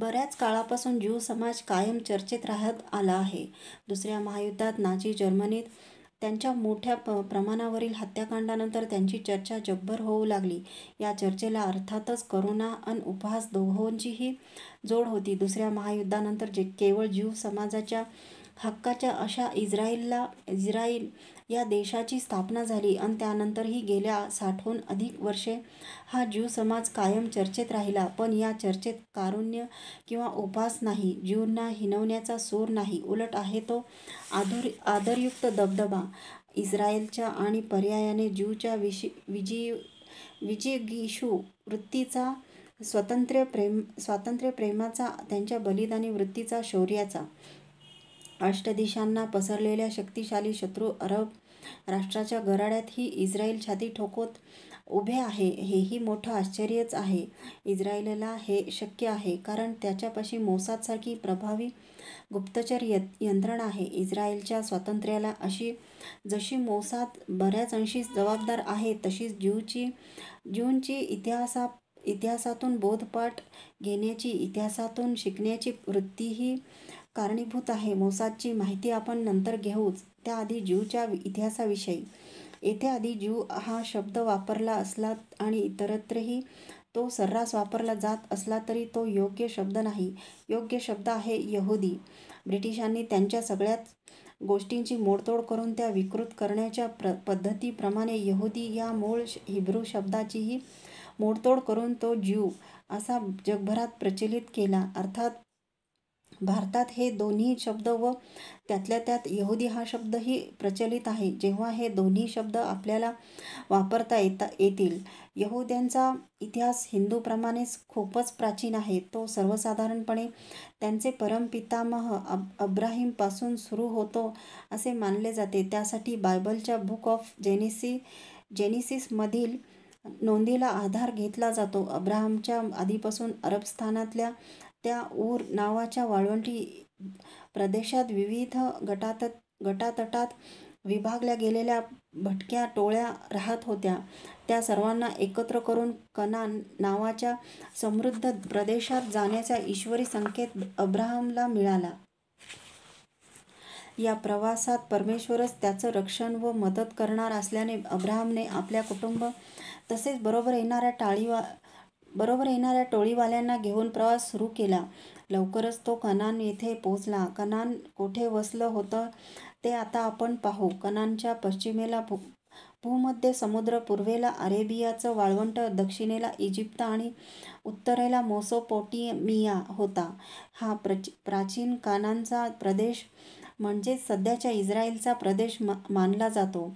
बऱ्याच काळापासून ज्यू समाज कायम चर्चेत राहत आला आहे दुसऱ्या महायुद्धात नाझी जर्मनीत त्यांच्या मोठ्या प प्रमाणावरील हत्याकांडानंतर त्यांची चर्चा जगभर होऊ लागली या चर्चेला अर्थातच करोना अन उपहास दोहोंचीही जोड होती दुसऱ्या महायुद्धानंतर जे केवळ ज्यू समाजाच्या हक्काच्या अशा इस्रायलला इस्रायल या देशाची स्थापना झाली आणि त्यानंतरही गेल्या साठहून अधिक वर्षे हा ज्यू समाज कायम चर्चेत राहिला पण या चर्चेत कारुण्य किंवा उपास नाही ज्यूंना हिनवण्याचा सूर नाही उलट आहे तो आदुर आदरयुक्त दबदबा इस्रायलच्या आणि पर्यायाने ज्यूच्या विशि विजी विजयगीशू वृत्तीचा स्वतंत्र प्रेम स्वातंत्र्य प्रेमाचा त्यांच्या बलिदानी वृत्तीचा शौर्याचा अष्टदिशांना पसरलेल्या शक्तिशाली शत्रू अरब राष्ट्राच्या गराड्यात ही इस्रायल छाती ठोकत उभे आहे हेही मोठं आश्चर्यच आहे इस्रायलला हे शक्य आहे कारण त्याच्यापाशी मोसादसारखी प्रभावी गुप्तचर यंत्रणा आहे इस्रायलच्या स्वातंत्र्याला अशी जशी मोसाद बऱ्याच अंशी जबाबदार आहे तशीच ज्यूची ज्यूंची इतिहासा इतिहासातून बोधपाठ घेण्याची इतिहासातून शिकण्याची वृत्तीही कारणीभूत आहे मोसादची माहिती आपण नंतर घेऊच त्याआधी ज्यूच्या इतिहासाविषयी येथे आधी ज्यू हा शब्द वापरला असला आणि इतरत्रही तो सर्रास वापरला जात असला तरी तो योग्य शब्द नाही योग्य शब्द आहे यहुदी ब्रिटिशांनी त्यांच्या सगळ्याच गोष्टींची मोडतोड करून त्या विकृत करण्याच्या प्र पद्धतीप्रमाणे यहुदी या मूळ हिब्रू शब्दाचीही मोडतोड करून तो ज्यू असा जगभरात प्रचलित केला अर्थात भारतात हे दोन्ही शब्द व त्यातल्या त्यात यहुदी हा शब्दही प्रचलित आहे जेव्हा हे दोन्ही शब्द आपल्याला वापरता येता येतील यहुद्यांचा इतिहास हिंदूप्रमाणेच खूपच प्राचीन आहे तो सर्वसाधारणपणे त्यांचे परमपितामह अब अब्राहिमपासून सुरू होतो असे मानले जाते त्यासाठी बायबलच्या बुक ऑफ जेनेसी जेनिसिसमधील नोंदीला आधार घेतला जातो अब्राहमच्या आधीपासून अरबस्थानातल्या त्या ऊर नावाच्या वाळवंटी प्रदेशात विविध गटात गटातटात विभागल्या गेलेल्या भटक्या टोळ्या राहत होत्या त्या सर्वांना एकत्र करून कनान नावाच्या समृद्ध प्रदेशात जाण्याचा ईश्वरी संकेत अब्राहमला मिळाला या प्रवासात परमेश्वरच त्याचं रक्षण व मदत करणार असल्याने अब्राहमने आपल्या कुटुंब तसेच बरोबर येणाऱ्या टाळीवा बरोबर येणाऱ्या टोळीवाल्यांना घेऊन प्रवास सुरू केला लवकरच तो कनान येथे पोचला कनान कोठे वसलं होतं ते आता आपण पाहू कनानच्या पश्चिमेला भू भूमध्य समुद्र पूर्वेला अरेबियाचं वाळवंट दक्षिणेला इजिप्त आणि उत्तरेला मोसोपोटिमिया होता हा प्रच प्राचीन कानांचा प्रदेश म्हणजेच सध्याच्या इस्रायलचा प्रदेश मानला जातो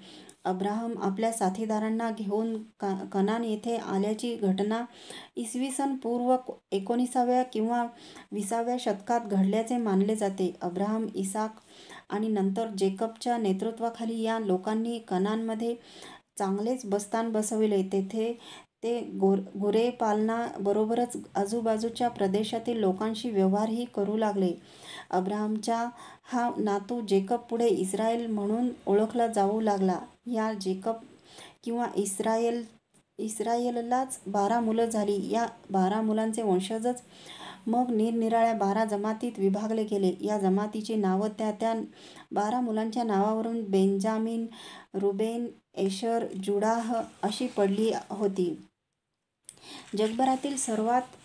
अब्राहम आपल्या साथीदारांना घेऊन क कनान येथे आल्याची घटना इसवी सन पूर्व एकोणीसाव्या किंवा विसाव्या शतकात घडल्याचे मानले जाते अब्राहम इसाक आणि नंतर जेकबच्या नेतृत्वाखाली या लोकांनी कनानमध्ये चांगलेच बस्तान बसविले तेथे ते गोर बरोबरच आजूबाजूच्या प्रदेशातील लोकांशी व्यवहारही करू लागले अब्राहमच्या हा नातू जेकब पुढे इस्रायल म्हणून ओळखला जाऊ लागला या जेकब किंवा इस्रायल इस्रायललाच बारा मुलं झाली या बारा मुलांचे वंशजच मग निरनिराळ्या बारा जमातीत विभागले गेले या जमातीची नावं त्या त्या बारा मुलांच्या नावावरून बेंजामिन रुबेन एशर जुडाह अशी पडली होती जगभरातील सर्वात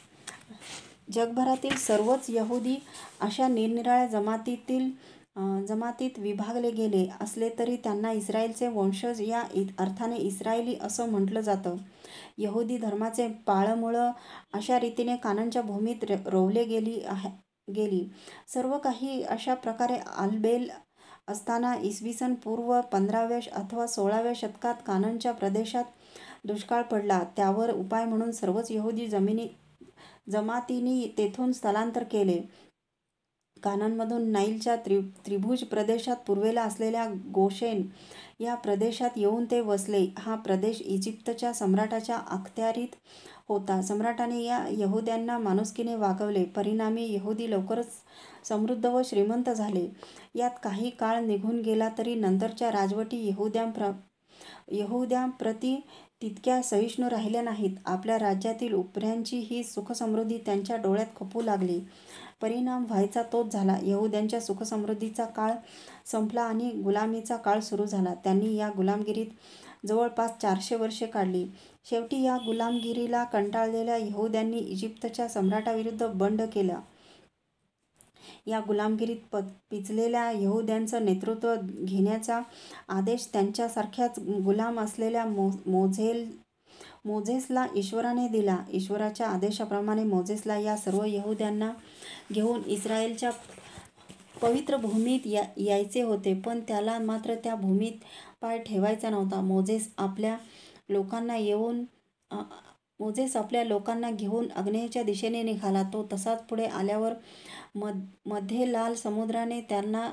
जगभरातील सर्वच यहुदी अशा निरनिराळ्या जमातीतील जमातीत विभागले गेले असले तरी त्यांना इस्रायलचे वंशज या अर्थाने इस्रायली असं म्हटलं जातं यहुदी धर्माचे पाळमुळं अशा रीतीने कानांच्या भूमीत रोवले गेली आहे गेली सर्व काही अशा प्रकारे आलबेल असताना इसवी सन पूर्व पंधराव्या अथवा सोळाव्या शतकात काननच्या प्रदेशात दुष्काळ पडला त्यावर उपाय म्हणून सर्वच यहुदी जमिनी जमातीनी तेथून स्थलांतर केले कानांमधून नाईलच्या त्रि त्रिभुज प्रदेशात पूर्वेला असलेल्या गोशेन या प्रदेशात येऊन ते वसले हा प्रदेश इजिप्तच्या सम्राटाच्या अखत्यारीत होता सम्राटाने या यहुद्यांना माणुसकीने वागवले परिणामी यहुदी लवकरच समृद्ध व श्रीमंत झाले यात काही काळ निघून गेला तरी नंतरच्या राजवटी यहुद्यांप्र यहुद्यांप्रती तितक्या सहिष्णू राहिल्या नाहीत आपल्या राज्यातील उपऱ्यांची ही सुखसमृद्धी त्यांच्या डोळ्यात खपू लागली परिणाम व्हायचा तोच झाला यहूद्यांच्या सुखसमृद्धीचा काळ संपला आणि गुलामीचा काळ सुरू झाला त्यांनी या गुलामगिरीत जवळपास चारशे वर्षे काढली शेवटी या गुलामगिरीला कंटाळलेल्या यहूद्यांनी इजिप्तच्या सम्राटाविरुद्ध बंड केला या गुलामगिरीत प पिचलेल्या यहुद्यांचं नेतृत्व घेण्याचा आदेश त्यांच्यासारख्याच गुलाम असलेल्या मो मोझेल मोझेसला ईश्वराने दिला ईश्वराच्या आदेशाप्रमाणे मोझेसला या सर्व यहुद्यांना घेऊन इस्रायलच्या पवित्र भूमीत या यायचे होते पण त्याला मात्र त्या भूमीत पाय ठेवायचा नव्हता मोझेस आपल्या लोकांना येऊन मोजेस आपल्या लोकांना घेऊन अग्नेच्या दिशेने निघाला तो तसाच पुढे आल्यावर मध्ये लाल समुद्राने त्यांना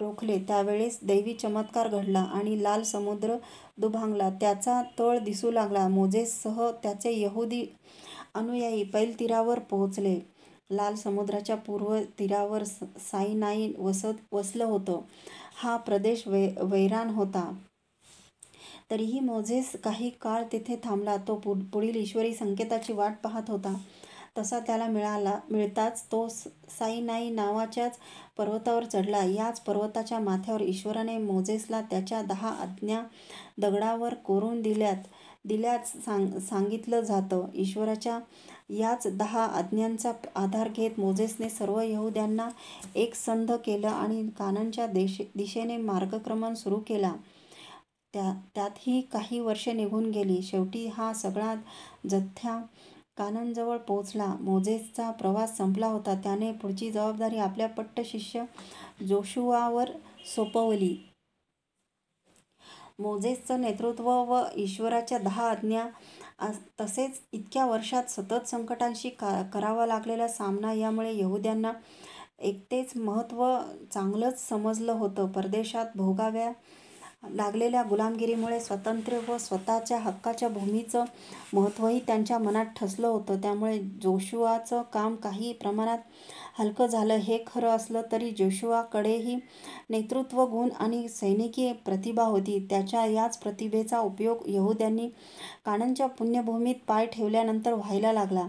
रोखले त्यावेळेस दैवी चमत्कार घडला आणि लाल समुद्र दुभांगला त्याचा तळ दिसू लागला मोजेससह त्याचे यहुदी अनुयायी पैल तीरावर पोहोचले लाल समुद्राच्या पूर्व तीरावर साईनाईन वसत वसलं होतं हा प्रदेश वै वैरान होता तरीही मोझेस काही काळ तिथे थांबला तो पु पुढील ईश्वरी संकेताची वाट पाहत होता तसा त्याला मिळाला मिळताच तो साईनाई नावाच्याच पर्वतावर चढला याच पर्वताच्या माथ्यावर ईश्वराने मोझेसला त्याच्या दहा आज्ञा दगडावर कोरून दिल्यात दिल्याच सांग सांगितलं जातं ईश्वराच्या याच दहा आज्ञांचा आधार घेत मोझेसने सर्व यहुद्यांना एक संध केलं आणि कानांच्या देश दिशेने मार्गक्रमण सुरू केला त्या त्यातही काही वर्षे निघून गेली शेवटी हा सगळा जथ्या काननजवळ पोहोचला मोझेसचा प्रवास संपला होता त्याने पुढची जबाबदारी आपल्या पट्ट शिष्य जोशुआवर सोपवली मोजेसचं नेतृत्व व ईश्वराच्या दहा आज्ञा तसेच इतक्या वर्षात सतत संकटांशी का करावा लागलेला सामना यामुळे यहुद्यांना एकटेच महत्त्व चांगलंच समजलं होतं परदेशात भोगाव्या लागलेल्या गुलामगिरीमुळे स्वतंत्र व स्वतःच्या हक्काच्या भूमीचं महत्त्वही त्यांच्या मनात ठसलं होतं त्यामुळे जोशुआचं काम काही प्रमाणात हलकं झालं हे खरं असलं तरी जोशुआकडेही नेतृत्व गुण आणि सैनिकी प्रतिभा होती त्याच्या याच प्रतिभेचा उपयोग यहुद्यांनी काननच्या पुण्यभूमीत पाय ठेवल्यानंतर व्हायला लागला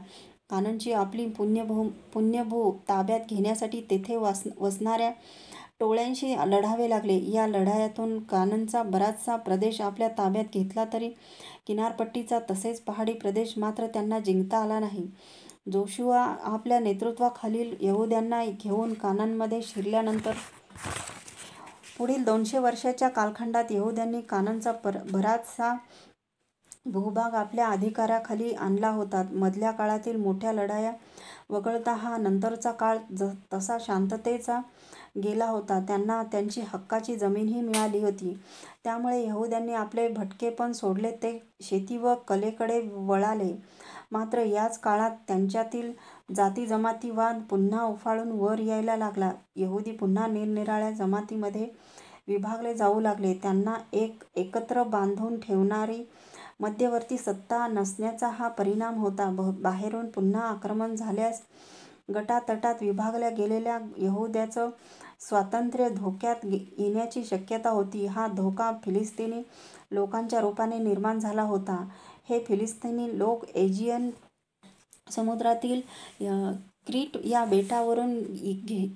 काननची आपली पुण्यभू पुण्यभू ताब्यात घेण्यासाठी तेथे वस वसणाऱ्या टोळ्यांशी लढावे लागले या लढायातून काननचा बराचसा प्रदेश आपल्या ताब्यात घेतला तरी किनारपट्टीचा तसेच पहाडी प्रदेश मात्र त्यांना जिंकता आला नाही जोशुआ आपल्या नेतृत्वाखालील यहुद्यांना घेऊन कानांमध्ये शिरल्यानंतर पुढील दोनशे वर्षाच्या कालखंडात यहुद्यांनी कानांचा पर बराचसा भूभाग आपल्या अधिकाराखाली आणला होता मधल्या काळातील मोठ्या लढाया वगळता हा नंतरचा काळ ज तसा शांततेचा गेला होता त्यांना त्यांची हक्काची जमीनही मिळाली होती त्यामुळे यहुद्यांनी आपले भटके पण सोडले ते शेती व कलेकडे वळाले मात्र याच काळात त्यांच्यातील जाती जमातीवाद पुन्हा उफाळून वर यायला लागला यहुदी पुन्हा निरनिराळ्या जमातीमध्ये विभागले जाऊ लागले त्यांना एक एकत्र बांधून ठेवणारी मध्यवर्ती सत्ता नसण्याचा हा परिणाम होता ब बाहेरून पुन्हा आक्रमण झाल्यास गटातटात विभागल्या गेलेल्या यहुद्याचं स्वातंत्र्य धोक्यात येण्याची शक्यता होती हा धोका फिलिस्तिनी लोकांच्या रूपाने निर्माण झाला होता हे फिलिस्तिनी लोक एजियन समुद्रातील क्रीट या बेटावरून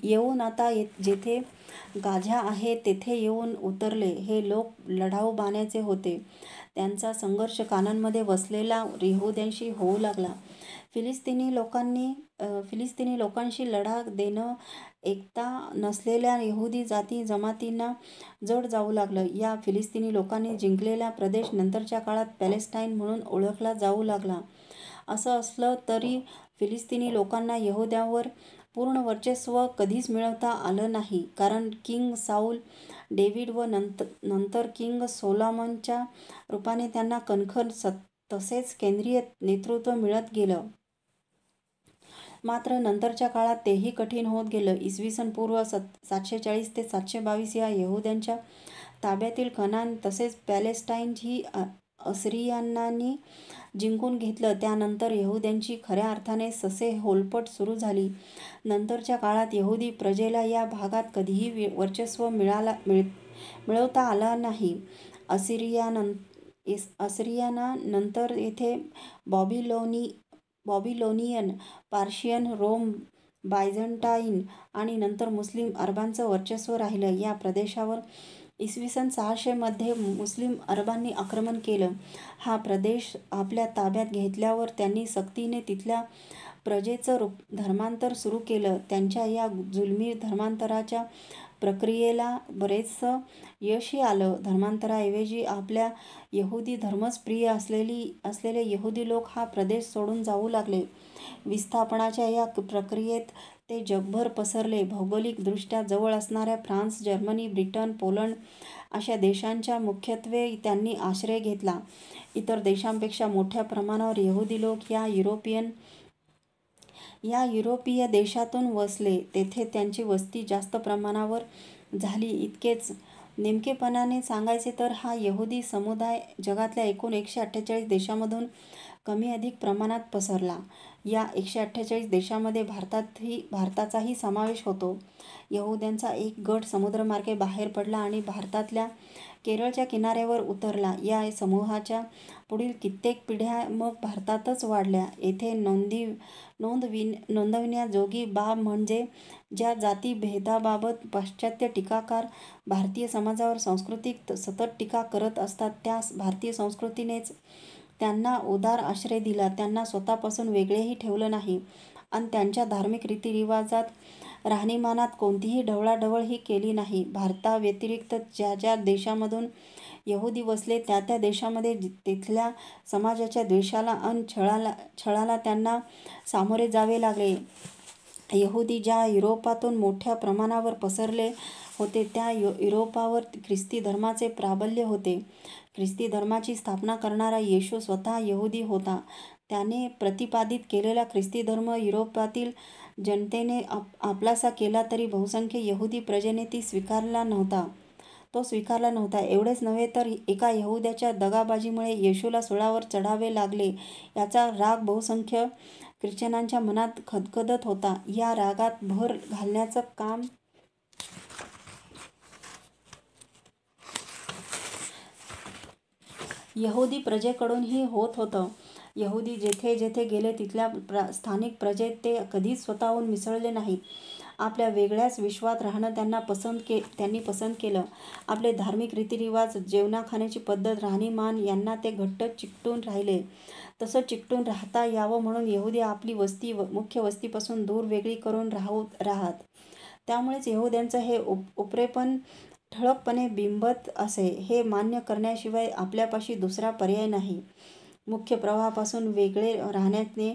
येऊन आता ये जेथे गाझ्या आहे तेथे येऊन उतरले हे लोक लढाऊ बाण्याचे होते त्यांचा संघर्ष कानांमध्ये वसलेला रिहोद्यांशी होऊ लागला फिलिस्तिनी लोकांनी फिलिस्तिनी लोकांशी लढा देणं एकता नसलेल्या यहुदी जाती जमातींना जड जाऊ लागलं या फिलिस्तिनी लोकांनी जिंकलेला प्रदेश नंतरच्या काळात पॅलेस्टाईन म्हणून ओळखला जाऊ लागला असं असलं तरी फिलिस्तिनी लोकांना यहुद्यावर पूर्ण वर्चस्व कधीच मिळवता आलं नाही कारण किंग साऊल डेव्हिड व नंतर नंतर किंग सोलामनच्या रूपाने त्यांना कणखर सत तसेच केंद्रीय नेतृत्व मिळत गेलं मात्र नंतरच्या काळात तेही कठीण होत गेलं इसवी सन पूर्व सत सातशे चाळीस ते सातशे बावीस या येहूद्यांच्या ताब्यातील कनान तसेच पॅलेस्टाईन ही अस्रियांनी जिंकून घेतलं त्यानंतर येहूद्यांची खऱ्या अर्थाने ससे होलपट सुरू झाली नंतरच्या काळात येहुदी प्रजेला या भागात कधीही वर्चस्व मिळाला मिळ मिळवता आला नाही असिरियानं इस नंतर येथे बॉबिलोनी बॉबिलोनियन पार्शियन रोम बायझंटाईन आणि नंतर मुस्लिम अरबांचं वर्चस्व राहिलं या प्रदेशावर इसवी सन सहाशेमध्ये मुस्लिम अरबांनी आक्रमण केलं हा प्रदेश आपल्या ताब्यात घेतल्यावर त्यांनी सक्तीने तिथल्या प्रजेचं रूप धर्मांतर सुरू केलं त्यांच्या या जुलमी धर्मांतराच्या प्रक्रियेला बरेचसं यशही आलं धर्मांतराऐवजी आपल्या यहुदी धर्मच प्रिय असलेली असलेले यहुदी लोक हा प्रदेश सोडून जाऊ लागले विस्थापनाच्या या प्रक्रियेत ते जगभर पसरले भौगोलिकदृष्ट्या जवळ असणाऱ्या फ्रान्स जर्मनी ब्रिटन पोलंड अशा देशांच्या मुख्यत्वे त्यांनी आश्रय घेतला इतर देशांपेक्षा मोठ्या प्रमाणावर यहुदी लोक या युरोपियन या युरोपीय देशातून वसले तेथे त्यांची वस्ती जास्त प्रमाणावर झाली इतकेच नेमकेपणाने सांगायचे तर हा यहुदी समुदाय जगातल्या एकूण एकशे अठ्ठेचाळीस देशामधून कमी अधिक प्रमाणात पसरला या एकशे अठ्ठेचाळीस देशामध्ये भारतातही भारताचाही समावेश होतो यहुद्यांचा एक गट समुद्रमार्गे बाहेर पडला आणि भारतातल्या केरळच्या किनाऱ्यावर उतरला या समूहाच्या पुढील कित्येक पिढ्या मग भारतातच वाढल्या येथे नोंदी नोंदविन नोंदविण्याजोगी बाब म्हणजे ज्या जाती भेदाबाबत पाश्चात्य टीकाकार भारतीय समाजावर सांस्कृतिक सतत टीका करत असतात त्या भारतीय संस्कृतीनेच त्यांना उदार आश्रय दिला त्यांना स्वतःपासून वेगळेही ठेवलं नाही आणि त्यांच्या धार्मिक रीतिरिवाजात राहणीमानात कोणतीही ढवळाढवळ ही केली नाही भारताव्यतिरिक्त ज्या ज्या देशामधून यहुदी वसले त्या त्या देशामध्ये तिथल्या समाजाच्या द्वेषाला अन छळाला छळाला त्यांना सामोरे जावे लागले यहुदी ज्या युरोपातून मोठ्या प्रमाणावर पसरले होते त्या यु युरोपावर ख्रिस्ती धर्माचे प्राबल्य होते ख्रिस्ती धर्माची स्थापना करणारा येशू स्वतः यहुदी होता त्याने प्रतिपादित केलेला ख्रिस्ती धर्म युरोपातील जनतेने आप आपलासा केला तरी बहुसंख्य यहुदी प्रजेने ती स्वीकारला नव्हता तो स्वीकारला नव्हता एवढेच नव्हे तर एका यहुद्याच्या दगाबाजीमुळे येशूला सुळावर चढावे लागले याचा राग बहुसंख्य ख्रिश्चनांच्या मनात खदखदत होता या रागात भर घालण्याचं काम यहुदी प्रजेकडूनही होत होतं यहुदी जेथे जेथे गेले तिथल्या प्र स्थानिक प्रजेत ते कधीच स्वतःहून मिसळले नाहीत आपल्या वेगळ्याच विश्वात राहणं त्यांना पसंत के त्यांनी पसंत केलं आपले धार्मिक रीतिरिवाज जेवणाखाण्याची पद्धत राहणीमान यांना ते घट्ट चिकटून राहिले तसं चिकटून राहता यावं म्हणून यहुदी आपली वस्ती व मुख्य वस्तीपासून दूर वेगळी करून राहू राहत त्यामुळेच यहुद्यांचं हे उप उपरेपण ठळकपणे बिंबत असे हे मान्य करण्याशिवाय आपल्यापाशी दुसरा पर्याय नाही मुख्य प्रवाहापासून वेगळे राहण्याने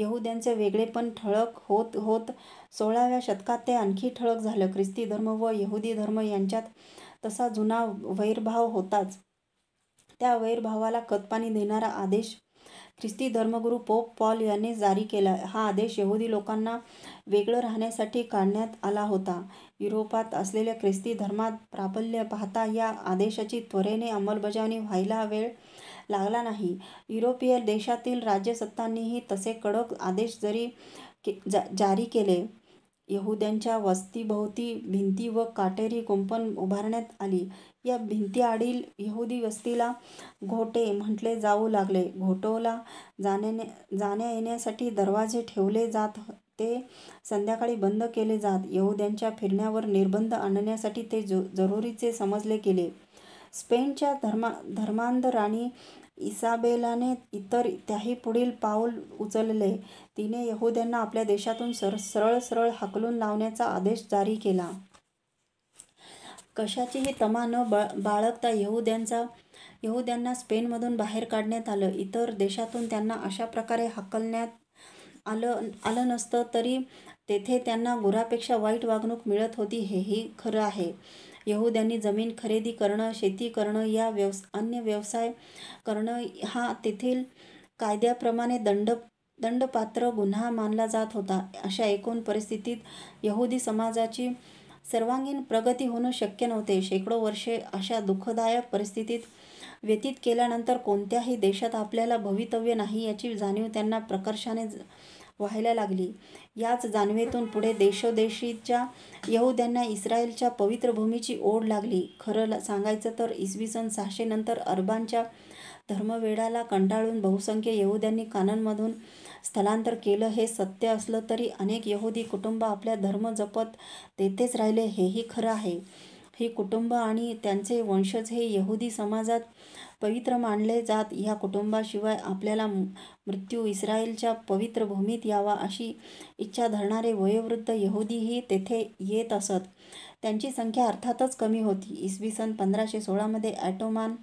यहुद्यांचे वेगळेपण ठळक होत होत सोळाव्या शतकात ते आणखी ठळक झालं ख्रिस्ती धर्म व यहुदी धर्म यांच्यात तसा जुना वैरभाव होताच त्या वैरभावाला कतपाणी देणारा आदेश ख्रिस्ती धर्मगुरू पोप पॉल यांनी जारी केला हा आदेश यहुदी लोकांना वेगळं राहण्यासाठी काढण्यात आला होता युरोपात असलेल्या ख्रिस्ती धर्मात प्राबल्य पाहता या आदेशाची त्वरेने अंमलबजावणी व्हायला वेळ लागला नाही युरोपीय देशातील राज्यसत्तांनीही तसे कडक आदेश जरी के जा जारी केले यहुद्यांच्या वस्तीभोवती भिंती व काटेरी कुंपण उभारण्यात आली या भिंतीआडील आडील यहुदी वस्तीला घोटे म्हटले जाऊ लागले घोटोला जाण्याने जाण्या येण्यासाठी दरवाजे ठेवले जात ते संध्याकाळी बंद केले जात यहुद्यांच्या फिरण्यावर निर्बंध आणण्यासाठी ते जो जरुरीचे समजले गेले स्पेनच्या धर्मा धर्मांध राणी इसाबेलाने इतर त्याही पुढील पाऊल उचलले तिने यहुद्यांना आपल्या देशातून सर सरळ सरळ हाकलून लावण्याचा आदेश जारी केला कशाचीही तमा न बा बाळगता येहुद्यांचा येहुद्यांना स्पेनमधून बाहेर काढण्यात आलं इतर देशातून त्यांना अशा प्रकारे हकलण्यात आलं आलं नसतं तरी तेथे त्यांना गुरापेक्षा वाईट वागणूक मिळत होती हेही खरं आहे यहुद्यांनी जमीन खरेदी करणं शेती करणं या व्यवस अन्य व्यवसाय करणं हा तेथील कायद्याप्रमाणे दंड दंडपात्र गुन्हा मानला जात होता अशा एकूण परिस्थितीत यहुदी समाजाची सर्वांगीण प्रगती होणं शक्य नव्हते शेकडो वर्षे अशा दुःखदायक परिस्थितीत व्यतीत केल्यानंतर कोणत्याही देशात आपल्याला भवितव्य नाही याची जाणीव त्यांना प्रकर्षाने व्हायला लागली याच जाणवेतून पुढे देशोदेशीच्या यहूद्यांना इस्रायलच्या पवित्र भूमीची ओढ लागली खरं सांगायचं तर इसवी सन सहाशेनंतर नंतर अरबांच्या धर्मवेडाला कंटाळून बहुसंख्य यहूद्यांनी काननमधून स्थलांतर केलं हे सत्य असलं तरी अनेक यहुदी कुटुंब आपल्या धर्म जपत तेथेच राहिले हेही खरं आहे हे कुटुंब आणि त्यांचे वंशज हे यहुदी समाजात पवित्र मानले जात या कुटुंबाशिवाय आपल्याला मृत्यू इस्रायलच्या पवित्र भूमीत यावा अशी इच्छा धरणारे वयोवृद्ध यहुदीही तेथे येत असत त्यांची संख्या अर्थातच कमी होती इसवी सन पंधराशे सोळामध्ये ॲटोमान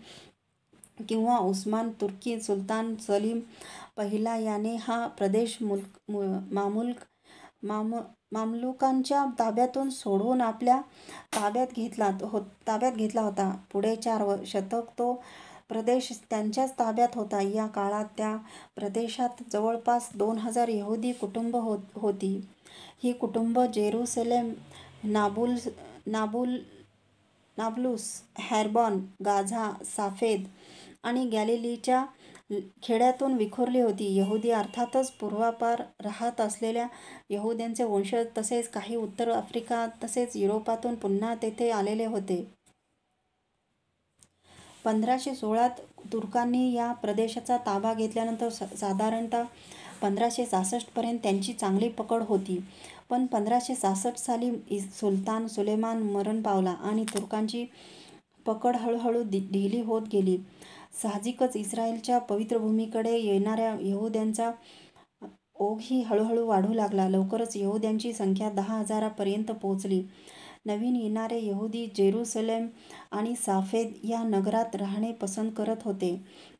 किंवा उस्मान तुर्की सुलतान सलीम पहिला याने हा प्रदेश मुल्क मु मामुल्क माम मामलुकांच्या ताब्यातून सोडवून आपल्या ताब्यात घेतला हो ताब्यात घेतला होता पुढे चार व शतक तो प्रदेश त्यांच्याच ताब्यात होता या काळात त्या प्रदेशात जवळपास दोन हजार यहुदी कुटुंब हो होती ही कुटुंब जेरुसलेम नाबुल नाबुल नाबलूस हॅरबॉन गाझा साफेद आणि गॅलेलीच्या खेड्यातून विखुरली होती यहुदी अर्थातच पूर्वापार राहत असलेल्या यहुद्यांचे वंशज तसेच काही उत्तर आफ्रिका तसेच युरोपातून पुन्हा तेथे आलेले होते पंधराशे सोळात तुर्कांनी या प्रदेशाचा ताबा घेतल्यानंतर साधारणतः पंधराशे सहासष्टपर्यंत त्यांची चांगली पकड होती पण पंधराशे सहासष्ट साली सुलतान सुलेमान मरण पावला आणि तुर्कांची पकड हळूहळू ढिली होत गेली साहजिकच इस्रायलच्या पवित्र भूमीकडे येणाऱ्या ओघ ही हळूहळू वाढू लागला लवकरच यहूद्यांची संख्या दहा हजारापर्यंत पोहोचली नवीन येणारे यहूदी जेरुसलेम आणि साफेद या नगरात राहणे पसंत करत होते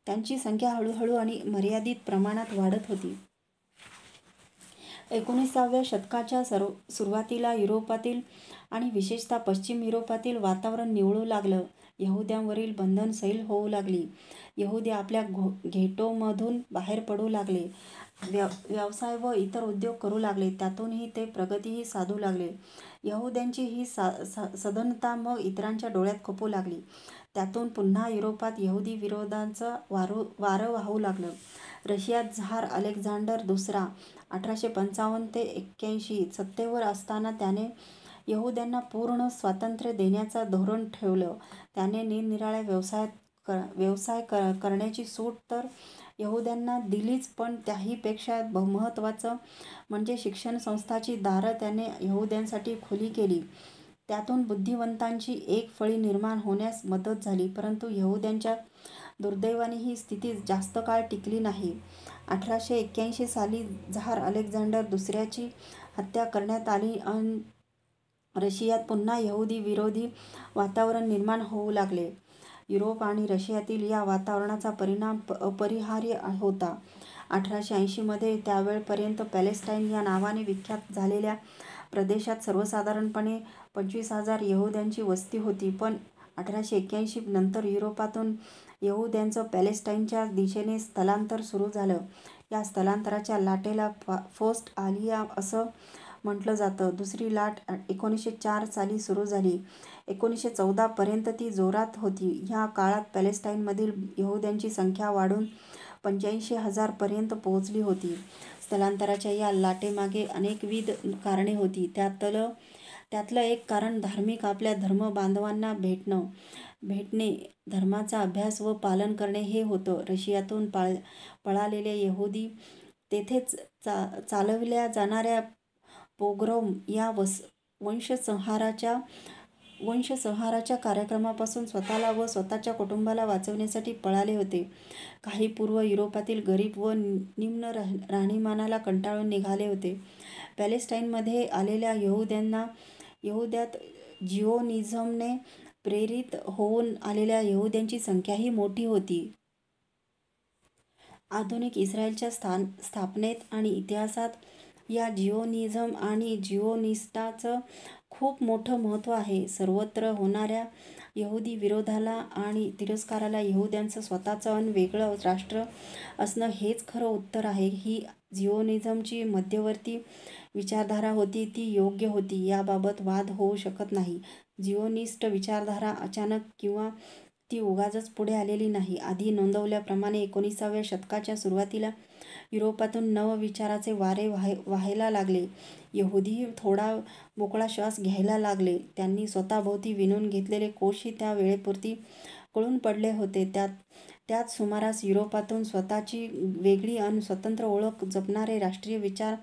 त्यांची संख्या हळूहळू आणि मर्यादित प्रमाणात वाढत होती एकोणीसाव्या शतकाच्या सर्व सुरुवातीला युरोपातील आणि विशेषतः पश्चिम युरोपातील वातावरण निवळू लागलं यहुद्यांवरील बंधन सैल होऊ लागली यहुदी आपल्या घो घेटोमधून बाहेर पडू लागले व्य व्यवसाय व इतर उद्योग करू लागले त्यातूनही ते प्रगतीही साधू लागले यहुद्यांची ही सा सधनता मग इतरांच्या डोळ्यात खपू लागली त्यातून पुन्हा युरोपात यहुदी विरोधांचं वारू वारं वाहू लागलं रशियात झार अलेक्झांडर दुसरा अठराशे पंचावन्न ते एक्क्याऐंशी सत्तेवर असताना त्याने यहूद्यांना पूर्ण स्वातंत्र्य देण्याचा धोरण ठेवलं त्याने निरनिराळ्या व्यवसायात क व्यवसाय कर करण्याची सूट तर यहूद्यांना दिलीच पण त्याहीपेक्षा महत्त्वाचं म्हणजे शिक्षण संस्थाची दारं त्याने यहूद्यांसाठी खुली केली त्यातून बुद्धिवंतांची एक फळी निर्माण होण्यास मदत झाली परंतु यहूद्यांच्या दुर्दैवाने ही स्थिती जास्त काळ टिकली नाही अठराशे एक्क्याऐंशी साली झार अलेक्झांडर दुसऱ्याची हत्या करण्यात आली आणि रशियात पुन्हा यहुदी विरोधी वातावरण निर्माण होऊ लागले युरोप आणि रशियातील या वातावरणाचा परिणाम अपरिहार्य होता अठराशे ऐंशीमध्ये त्यावेळपर्यंत पॅलेस्टाईन या नावाने विख्यात झालेल्या प्रदेशात सर्वसाधारणपणे पंचवीस हजार यहुद्यांची वस्ती होती पण अठराशे एक्क्याऐंशी नंतर युरोपातून यहुद्यांचं पॅलेस्टाईनच्या दिशेने स्थलांतर सुरू झालं या स्थलांतराच्या लाटेला फा फोस्ट आलिया असं म्हटलं जातं दुसरी लाट एकोणीसशे चार साली सुरू झाली एकोणीसशे चौदापर्यंत ती जोरात होती ह्या काळात पॅलेस्टाईनमधील यहुद्यांची संख्या वाढून पंच्याऐंशी हजारपर्यंत पोहोचली होती स्थलांतराच्या या लाटेमागे अनेकविध कारणे होती त्यातलं त्यातलं एक कारण धार्मिक आपल्या धर्म बांधवांना भेटणं भेटणे धर्माचा अभ्यास व पालन करणे हे होतं रशियातून पाळ पळालेले यहुदी तेथेच चा चालविल्या जाणाऱ्या पोग्रोम या वस वंशसंहाराच्या वंशसंहाराच्या कार्यक्रमापासून स्वतःला व स्वतःच्या कुटुंबाला वाचवण्यासाठी पळाले होते काही पूर्व युरोपातील गरीब व निम्न राह राहणीमानाला कंटाळून निघाले होते पॅलेस्टाईनमध्ये आलेल्या यहुद्यांना यहुद्यात जिओनिझमने प्रेरित होऊन आलेल्या यहुद्यांची संख्याही मोठी होती आधुनिक इस्रायलच्या स्थान स्थापनेत आणि इतिहासात या जिओनिझम आणि जिओनिस्टाचं खूप मोठं महत्त्व आहे सर्वत्र होणाऱ्या यहुदी विरोधाला आणि तिरस्काराला यहुद्यांचं स्वतःचं अन वेगळं राष्ट्र असणं हेच खरं उत्तर आहे ही जिओनिझमची मध्यवर्ती विचारधारा होती ती योग्य होती याबाबत वाद होऊ शकत नाही जिओनिस्ट विचारधारा अचानक किंवा ती उगाजच पुढे आलेली नाही आधी नोंदवल्याप्रमाणे एकोणीसाव्या शतकाच्या सुरुवातीला युरोपातून नवविचाराचे वारे वाह वाहायला लागले यहुदी थोडा मोकळा श्वास घ्यायला लागले त्यांनी स्वतःभोवती विणून घेतलेले कोशही त्या वेळेपुरती कळून पडले होते त्यात त्याच सुमारास युरोपातून स्वतःची वेगळी आणि स्वतंत्र ओळख जपणारे राष्ट्रीय विचार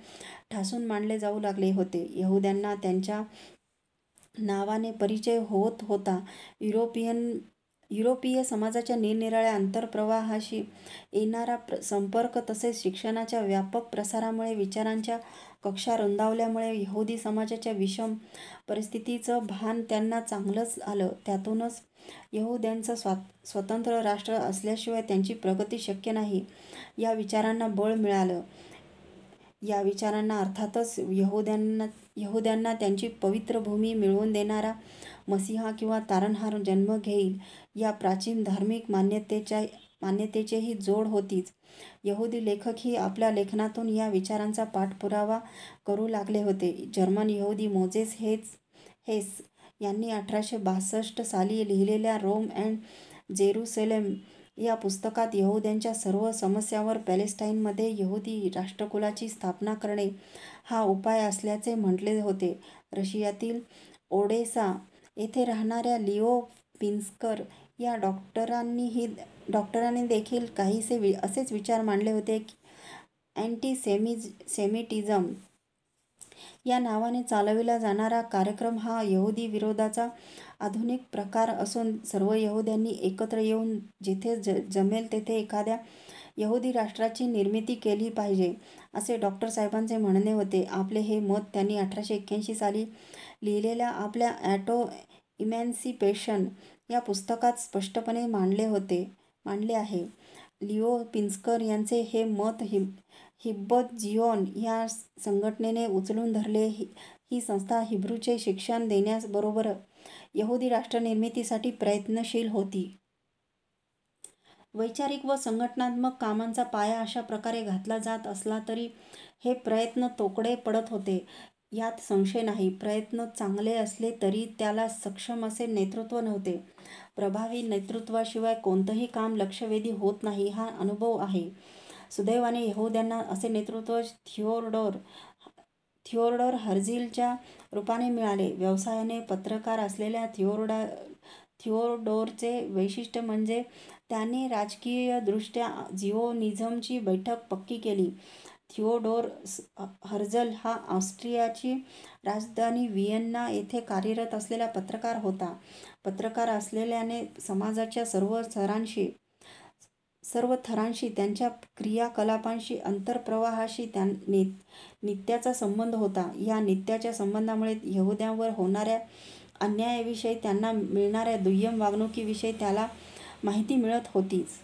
ठासून मांडले जाऊ लागले होते यहुद्यांना त्यांच्या नावाने परिचय होत होता युरोपियन युरोपीय समाजाच्या निरनिराळ्या आंतरप्रवाहाशी येणारा प्र संपर्क तसेच शिक्षणाच्या व्यापक प्रसारामुळे विचारांच्या कक्षा रुंदावल्यामुळे यहुदी समाजाच्या विषम परिस्थितीचं भान त्यांना चांगलंच आलं त्यातूनच यहुद्यांचं स्वात स्वतंत्र राष्ट्र असल्याशिवाय त्यांची प्रगती शक्य नाही या विचारांना बळ मिळालं या विचारांना अर्थातच यहुद्यांना यहुद्यांना त्यांची पवित्र भूमी मिळवून देणारा मसिहा किंवा तारणहार जन्म घेईल या प्राचीन धार्मिक मान्यतेच्या मान्यतेचीही जोड होतीच यहुदी लेखकही आपल्या लेखनातून या विचारांचा पाठपुरावा करू लागले होते जर्मन यहुदी मोजेस हेच हेस यांनी अठराशे बासष्ट साली लिहिलेल्या रोम अँड जेरुसेलेम या पुस्तकात यहुद्यांच्या सर्व समस्यावर पॅलेस्टाईनमध्ये यहुदी राष्ट्रकुलाची स्थापना करणे हा उपाय असल्याचे म्हटले होते रशियातील ओडेसा येथे राहणाऱ्या लिओ पिन्स्कर या डॉक्टरांनीही डॉक्टरांनी देखील काहीसे वि असेच विचार मांडले होते की अँटी सेमिज सेमिटिझम या नावाने चालविला जाणारा कार्यक्रम हा यहुदी विरोधाचा आधुनिक प्रकार असून सर्व यहुद्यांनी एकत्र येऊन जिथे ज जमेल तेथे एखाद्या यहुदी राष्ट्राची निर्मिती केली पाहिजे असे डॉक्टर साहेबांचे म्हणणे होते आपले हे मत त्यांनी अठराशे एक्क्याऐंशी साली लिहिलेल्या आपल्या ॲटो इमॅन्सिपेशन या पुस्तकात स्पष्टपणे मांडले होते मांडले आहे लिओ पिंचकर यांचे हे मत हिब हिब्बत जिओन या संघटनेने उचलून धरले ही, ही संस्था हिब्रूचे शिक्षण देण्याबरोबर यहुदी राष्ट्रनिर्मितीसाठी प्रयत्नशील होती वैचारिक व संघटनात्मक कामांचा पाया अशा प्रकारे घातला जात असला तरी हे प्रयत्न तोकडे पडत होते यात संशय नाही प्रयत्न चांगले असले तरी त्याला सक्षम असे नेतृत्व नव्हते प्रभावी नेतृत्वाशिवाय कोणतंही काम लक्षवेधी होत नाही हा अनुभव आहे सुदैवाने यहूद्यांना असे नेतृत्व थिओरडोर थिओरडोर हर्झिलच्या रूपाने मिळाले व्यवसायाने पत्रकार असलेल्या थिओरडा थिओर्डोरचे वैशिष्ट्य म्हणजे त्याने राजकीयदृष्ट्या जिओनिझमची बैठक पक्की केली थिओडोर हर्झल हा ऑस्ट्रियाची राजधानी व्हिएन्ना येथे कार्यरत असलेला पत्रकार होता पत्रकार असलेल्याने समाजाच्या सर्व थरांशी सर्व थरांशी त्यांच्या क्रियाकलापांशी अंतरप्रवाहाशी त्यां नित्याचा संबंध होता या नित्याच्या संबंधामुळे यहुद्यांवर होणाऱ्या अन्यायाविषयी त्यांना मिळणाऱ्या दुय्यम वागणुकीविषयी त्याला माहिती मिळत होतीच